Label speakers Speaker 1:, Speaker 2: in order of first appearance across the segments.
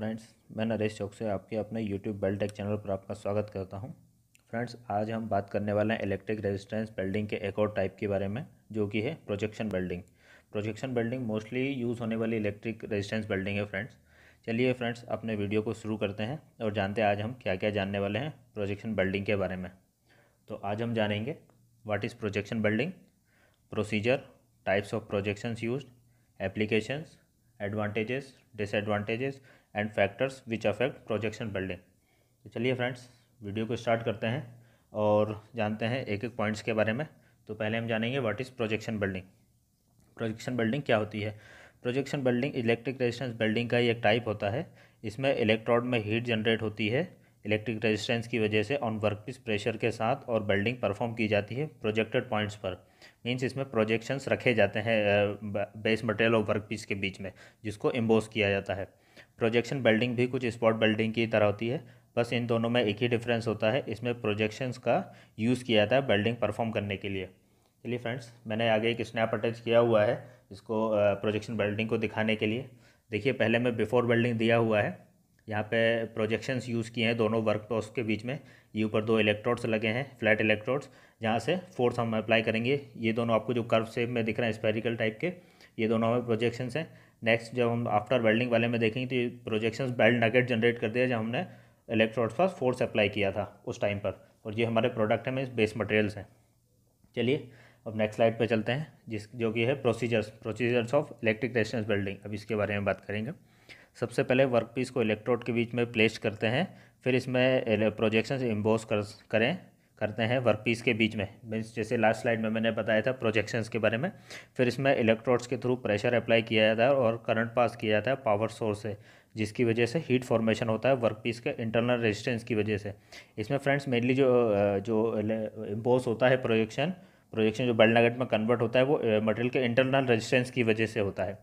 Speaker 1: friends मैं नरेश चौक से आपके अपने यूट्यूब बेल्टेक चैनल पर आपका स्वागत करता हूं फ्रेंड्स आज हम बात करने वाले हैं इलेक्ट्रिक रेजिस्टेंस बेल्डिंग के एक और टाइप के बारे में जो कि है projection welding projection welding mostly use होने वाली इलेक्ट्रिक रजिस्टेंस बेल्डिंग है फ्रेंड्स चलिए फ्रेंड्स अपने वीडियो को शुरू करते हैं और जानते हैं आज हम क्या क्या जानने वाले हैं प्रोजेक्शन बेल्डिंग के बारे में तो आज हम जानेंगे what is projection welding procedure types of projections use applications advantages disadvantages and factors which affect projection welding तो चलिए फ्रेंड्स वीडियो को स्टार्ट करते हैं और जानते हैं एक एक पॉइंट्स के बारे में तो पहले हम जानेंगे what is projection welding projection welding क्या होती है projection welding electric resistance welding का एक टाइप होता है इसमें इलेक्ट्रॉड में हीट जनरेट होती है इलेक्ट्रिक रेजिस्टेंस की वजह से ऑन वर्क पीस प्रेशर के साथ और बिल्डिंग परफॉर्म की जाती है प्रोजेक्टेड पॉइंट्स पर मीन्स इसमें प्रोजेक्शंस रखे जाते हैं बेस मटेरियल और वर्क पीस के बीच में जिसको एम्बोस किया जाता है प्रोजेक्शन बेल्डिंग भी कुछ स्पॉट बेल्डिंग की तरह होती है बस इन दोनों में एक ही डिफरेंस होता है इसमें प्रोजेक्शंस का यूज़ किया जाता है बेल्डिंग परफॉर्म करने के लिए चलिए फ्रेंड्स मैंने आगे एक स्नैप अटैच किया हुआ है इसको प्रोजेक्शन बेल्डिंग को दिखाने के लिए देखिए पहले मैं बिफोर बेल्डिंग दिया हुआ है यहाँ पे प्रोजेक्शंस यूज़ किए हैं दोनों वर्क पर के बीच में ये ऊपर दो इलेक्ट्रोड्स लगे हैं फ्लैट इलेक्ट्रोड्स जहाँ से फोर्स हम अप्लाई करेंगे ये दोनों आपको जो कर्व शेप में दिख रहे हैं स्पेरिकल टाइप के ये दोनों हमें प्रोजेक्शंस हैं नेक्स्ट जब हम आफ्टर वेल्डिंग वाले में देखेंगे तो प्रोजेक्शन बेल्ट नगेट जनरेट कर दिया जब हमने इलेक्ट्रोड्स पर फोर्स अप्लाई किया था उस टाइम पर और ये हमारे प्रोडक्ट हैं बेस मटेरियल्स हैं चलिए अब नेक्स्ट स्लाइड पे चलते हैं जिस जो कि है procedures procedures of electric resistance welding अब इसके बारे में बात करेंगे सबसे पहले वर्कपीस को इलेक्ट्रोड के बीच में प्लेस करते हैं फिर इसमें प्रोजेक्शन eh, इम्बोस कर करें करते हैं वर्कपीस के बीच में मीन्स जैसे लास्ट स्लाइड में मैंने बताया था प्रोजेक्शंस के बारे में फिर इसमें इलेक्ट्रोड्स के थ्रू प्रेशर अप्लाई किया जाता है और करंट पास किया जाता है पावर सोर्स से जिसकी वजह से हीट फॉर्मेशन होता है वर्कपीस के इंटरनल रेजिस्टेंस की वजह से इसमें फ्रेंड्स मेनली जो जो इम्पोज होता है प्रोजेक्शन प्रोजेक्शन जो बेल्ट नगेट में कन्वर्ट होता है वो मटेरियल के इंटरनल रेजिस्टेंस की वजह से होता है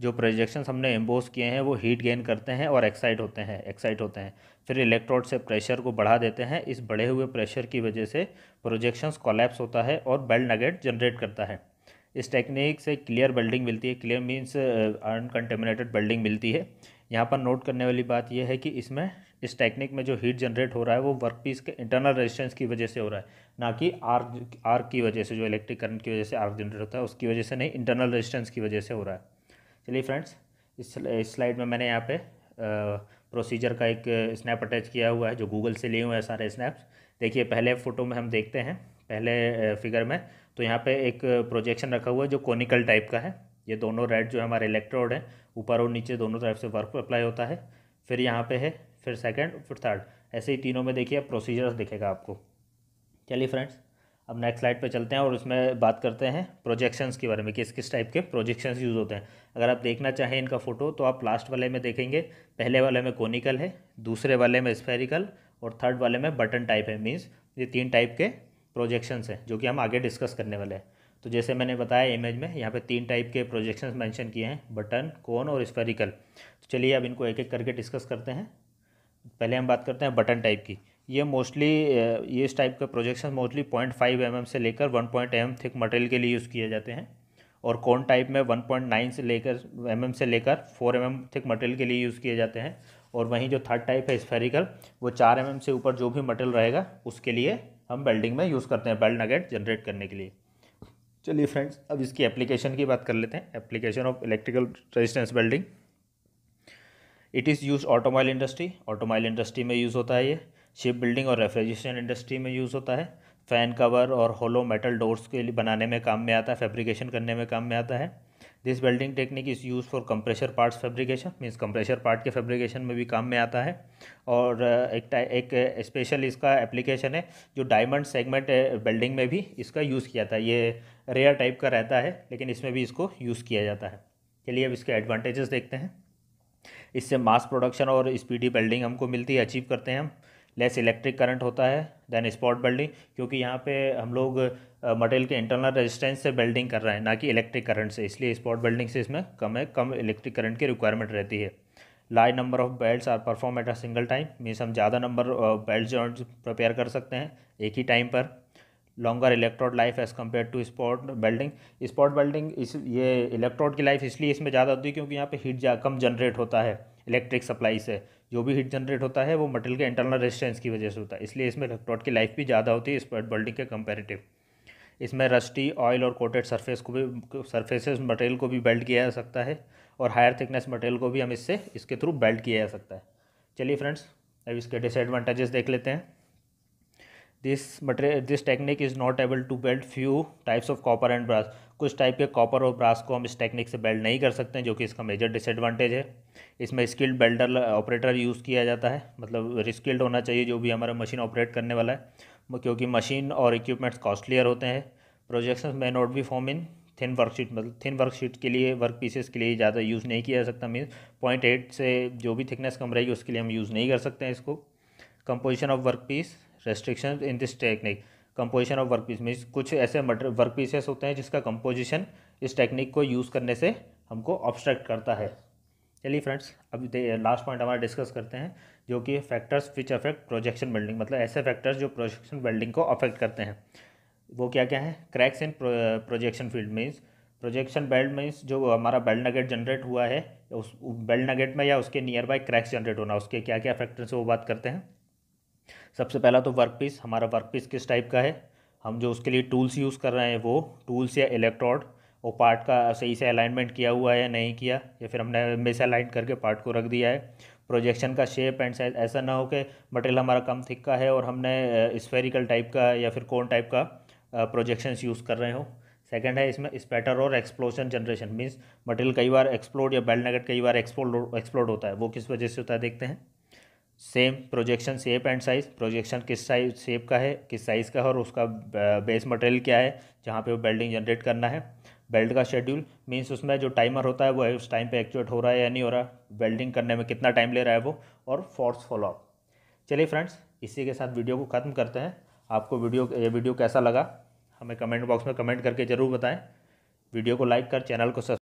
Speaker 1: जो प्रोजेक्शंस हमने एम्बोस किए हैं वो हीट गेन करते हैं और एक्साइट होते हैं एक्साइट होते हैं फिर इलेक्ट्रोड से प्रेशर को बढ़ा देते हैं इस बढ़े हुए प्रेशर की वजह से प्रोजेक्शंस कोलेप्स होता है और बेल्ट नगेट जनरेट करता है इस टेक्निक से क्लियर बिल्डिंग मिलती है क्लियर मीन्स अनकंटेमिनेटेड बिल्डिंग मिलती है यहाँ पर नोट करने वाली बात यह है कि इसमें इस टेक्निक में जो हीट जनरेट हो रहा है वो वर्क पीस के इंटरनल रेजिस्टेंस की वजह से हो रहा है ना कि आर्क आर्क की वजह से जो इलेक्ट्रिक करंट की वजह से आर्क जनरेट होता है उसकी वजह से नहीं इंटरनल रेजिस्टेंस की वजह से हो रहा है चलिए फ्रेंड्स इस स्लाइड में मैंने यहाँ पे प्रोसीजर का एक स्नैप अटैच किया हुआ है जो गूगल से लिए हुए हैं सारे स्नैप्स देखिए पहले फ़ोटो में हम देखते हैं पहले फिगर में तो यहाँ पे एक प्रोजेक्शन रखा हुआ है जो कॉनिकल टाइप का है ये दोनों रेड जो है हमारे इलेक्ट्रोड है ऊपर और नीचे दोनों तरफ से वर्क अप्लाई होता है फिर यहाँ पर है फिर सेकेंड फिर थर्ड ऐसे ही तीनों में देखिए प्रोसीजर्स दिखेगा आपको चलिए फ्रेंड्स अब नेक्स्ट स्लाइड पे चलते हैं और उसमें बात करते हैं प्रोजेक्शंस के बारे में किस किस टाइप के प्रोजेक्शंस यूज़ होते हैं अगर आप देखना चाहें इनका फ़ोटो तो आप लास्ट वाले में देखेंगे पहले वाले में कोनिकल है दूसरे वाले में स्फेरिकल और थर्ड वाले में बटन टाइप है मीन्स ये तीन टाइप के प्रोजेक्शंस हैं जो कि हम आगे डिस्कस करने वाले हैं तो जैसे मैंने बताया इमेज में यहाँ पे तीन टाइप के प्रोजेक्शंस मेंशन किए हैं बटन कोन और स्फेरिकल तो चलिए अब इनको एक एक करके डिस्कस करते हैं पहले हम बात करते हैं बटन टाइप की ये मोस्टली ये इस टाइप के projection mostly point five M से लेकर one point M thick material के लिए यूज़ किए जाते हैं और कौन टाइप में वन पॉइंट नाइन से लेकर एम mm से लेकर four M mm thick material के लिए यूज़ किए जाते हैं और वहीं जो थर्ड टाइप है स्फेरिकल वो चार एम mm से ऊपर जो भी मटेरियल रहेगा उसके लिए हम बेल्डिंग में यूज़ करते हैं बेल्ड नगेट जनरेट करने के लिए चलिए फ्रेंड्स अब इसकी एप्लीकेशन की बात कर लेते हैं application of electrical resistance welding it is use automobile industry automobile industry में यूज़ होता है ये शिप बिल्डिंग और रेफ्रिजरेशन इंडस्ट्री में यूज़ होता है फ़ैन कवर और होलो मेटल डोर्स के लिए बनाने में काम में आता है फैब्रिकेशन करने में काम में आता है this welding technique is use for compressor parts fabrication means compressor part के फैब्रिकेशन में भी काम में आता है और एक एक स्पेशल इसका एप्लीकेशन है जो डायमंड सेगमेंट वेल्डिंग में भी इसका यूज़ किया था ये रेयर टाइप का रहता है लेकिन इसमें भी इसको यूज़ किया जाता है चलिए अब इसके एडवांटेजेस देखते हैं इससे मास प्रोडक्शन और स्पीडी वेल्डिंग हमको मिलती है अचीव करते हैं हम लेस इलेक्ट्रिक करंट होता है देन स्पॉट बेल्डिंग क्योंकि यहाँ पे हम लोग मटेरियल के इंटरनल रेजिस्टेंस से बेल्डिंग कर रहे हैं ना कि इलेक्ट्रिक करंट से इसलिए स्पॉट बेल्डिंग से इसमें कम है कम इलेक्ट्रिक करंट की रिक्वायरमेंट रहती है large number of weld are perform at a single time means हम ज़्यादा नंबर बेल्ट जॉइंट प्रिपेयर कर सकते हैं एक ही टाइम पर longer electrode life as compare to spot welding spot welding इस ये इलेक्ट्रोड की लाइफ इसलिए इसमें ज़्यादा होती है क्योंकि यहाँ पे हीट कम जनरेट होता है इलेक्ट्रिक सप्लाई से जो भी हीट जनरेट होता है वो मटेरियल के इंटरनल रेजिस्टेंस की वजह से होता है इसलिए इसमें इलेक्ट्रॉड की लाइफ भी ज़्यादा होती है स्पर्ट बल्डिंग के कंपेरेटिव इसमें रस्टी ऑयल और कोटेड सरफेस को भी सरफेसेस मटेरियल को भी बेल्ट किया जा सकता है और हायर थिकनेस मटेरियल को भी हम इससे इसके थ्रू बेल्ट किया जा सकता है चलिए फ्रेंड्स अब इसके डिसएडवांटेजेस देख लेते हैं this material this technique is not able to weld few types of copper and brass कुछ टाइप के कॉपर और ब्रास को हम इस टेक्निक से बेल्ट नहीं कर सकते हैं जो कि इसका मेजर डिसएडवांटेज है इसमें स्किल्ड बेल्डर ऑपरेटर यूज़ किया जाता है मतलब स्किल्ड होना चाहिए जो भी हमारा मशीन ऑपरेट करने वाला है क्योंकि मशीन और इक्विपमेंट्स कॉस्टलियर होते हैं projection may not be form in thin worksheet मतलब थिन वर्कशीट के लिए वर्क पीसेस के लिए ज़्यादा यूज़ नहीं किया जा सकता मीन्स पॉइंट एट से जो भी थिकनेस कम रहेगी उसके लिए हम यूज़ नहीं कर सकते हैं इसको composition of work piece restriction in this technique composition of work piece means कुछ ऐसे वर्क पीसेस होते हैं जिसका कंपोजिशन इस टेक्निक को यूज़ करने से हमको ऑब्स्ट्रैक्ट करता है चलिए फ्रेंड्स अब लास्ट पॉइंट हमारा डिस्कस करते हैं जो कि factors which affect projection welding मतलब ऐसे फैक्टर्स जो प्रोजेक्शन बिल्डिंग को अफेक्ट करते हैं वो क्या क्या है cracks in projection field means projection weld means जो हमारा बेल्ट नगेट जनरेट हुआ है उस बेल्ट नगेट में या उसके नियर बाय क्रैक्स जनरेट होना उसके क्या क्या फैक्टर्स वो बात करते हैं सबसे पहला तो वर्क पीस हमारा वर्क पीस किस टाइप का है हम जो उसके लिए टूल्स यूज़ कर रहे हैं वो टूल्स या इलेक्ट्रॉड वो पार्ट का सही से अलाइनमेंट किया हुआ है या नहीं किया या फिर हमने मिस अलाइन करके पार्ट को रख दिया है प्रोजेक्शन का शेप एंड साइज ऐसा ना हो कि मटेरियल हमारा कम थिक का है और हमने स्फेरिकल टाइप का या फिर कौन टाइप का प्रोजेक्शंस यूज़ कर रहे हो सेकंड है इसमें स्पैटर और एक्सप्लोशन जनरेशन मीन्स मटेरियल कई बार एक्सप्लोड या बेल्ट नगेट कई बार एक्सप्लोड एक्सप्लोड होता है वो किस वजह से होता है देखते हैं same projection shape and size projection किस साइज शेप का है किस साइज़ का है और उसका बेस मटेरियल क्या है जहाँ पे वो बेल्डिंग जनरेट करना है बेल्ट का शेड्यूल मीन्स उसमें जो टाइमर होता है वो है उस टाइम पे एक्चुएट हो रहा है या नहीं हो रहा वेल्डिंग करने में कितना टाइम ले रहा है वो और फोर्स फॉलोअप चलिए फ्रेंड्स इसी के साथ वीडियो को ख़त्म करते हैं आपको वीडियो ये वीडियो कैसा लगा हमें कमेंट बॉक्स में कमेंट करके ज़रूर बताएँ वीडियो को लाइक कर चैनल को सब्सक्राइब